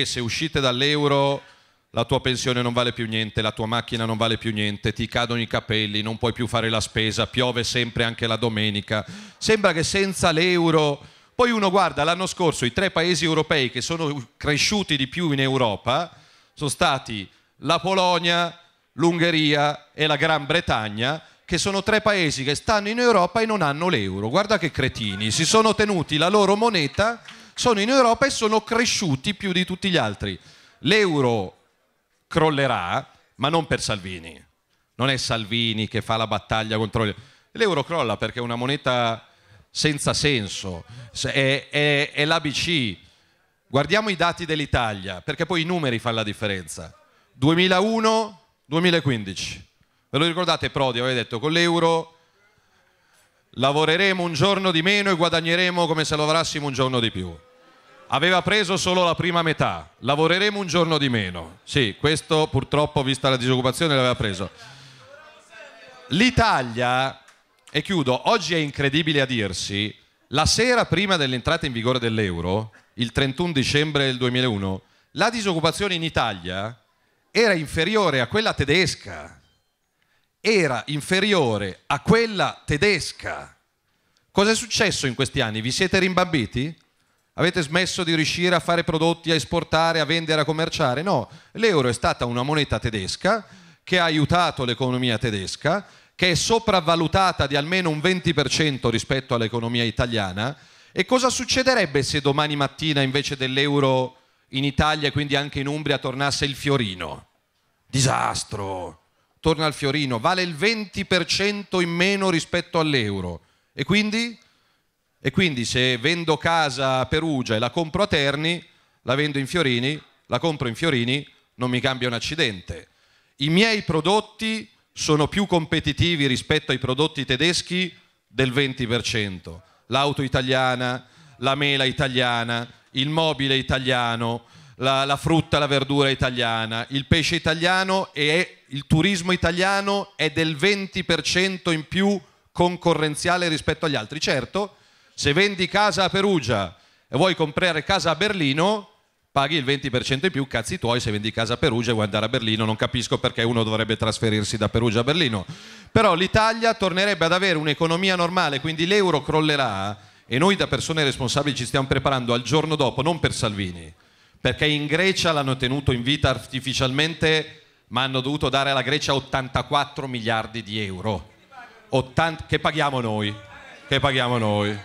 e se uscite dall'euro la tua pensione non vale più niente, la tua macchina non vale più niente, ti cadono i capelli, non puoi più fare la spesa, piove sempre anche la domenica. Sembra che senza l'euro... Poi uno guarda, l'anno scorso i tre paesi europei che sono cresciuti di più in Europa sono stati la Polonia, l'Ungheria e la Gran Bretagna, che sono tre paesi che stanno in Europa e non hanno l'euro. Guarda che cretini, si sono tenuti la loro moneta sono in Europa e sono cresciuti più di tutti gli altri. L'euro crollerà, ma non per Salvini. Non è Salvini che fa la battaglia contro l'euro. L'euro crolla perché è una moneta senza senso, è, è, è l'ABC. Guardiamo i dati dell'Italia, perché poi i numeri fanno la differenza. 2001-2015. Ve lo ricordate Prodi avevi detto con l'euro lavoreremo un giorno di meno e guadagneremo come se lavorassimo un giorno di più aveva preso solo la prima metà, lavoreremo un giorno di meno. Sì, questo purtroppo, vista la disoccupazione, l'aveva preso. L'Italia, e chiudo, oggi è incredibile a dirsi, la sera prima dell'entrata in vigore dell'euro, il 31 dicembre del 2001, la disoccupazione in Italia era inferiore a quella tedesca. Era inferiore a quella tedesca. Cos'è successo in questi anni? Vi siete rimbambiti? Avete smesso di riuscire a fare prodotti, a esportare, a vendere, a commerciare? No, l'euro è stata una moneta tedesca che ha aiutato l'economia tedesca, che è sopravvalutata di almeno un 20% rispetto all'economia italiana. E cosa succederebbe se domani mattina invece dell'euro in Italia e quindi anche in Umbria tornasse il fiorino? Disastro! Torna il fiorino, vale il 20% in meno rispetto all'euro. E quindi e quindi se vendo casa a Perugia e la compro a Terni, la vendo in fiorini, la compro in fiorini, non mi cambia un accidente. I miei prodotti sono più competitivi rispetto ai prodotti tedeschi del 20%. L'auto italiana, la mela italiana, il mobile italiano, la, la, frutta, la verdura italiana, il pesce italiano e il turismo italiano è del 20% in più concorrenziale rispetto agli altri. Certo, se vendi casa a Perugia e vuoi comprare casa a Berlino, paghi il 20% in più, cazzi tuoi, se vendi casa a Perugia e vuoi andare a Berlino, non capisco perché uno dovrebbe trasferirsi da Perugia a Berlino. Però l'Italia tornerebbe ad avere un'economia normale, quindi l'euro crollerà e noi da persone responsabili ci stiamo preparando al giorno dopo, non per Salvini, perché in Grecia l'hanno tenuto in vita artificialmente, ma hanno dovuto dare alla Grecia 84 miliardi di euro, 80, che paghiamo noi, che paghiamo noi.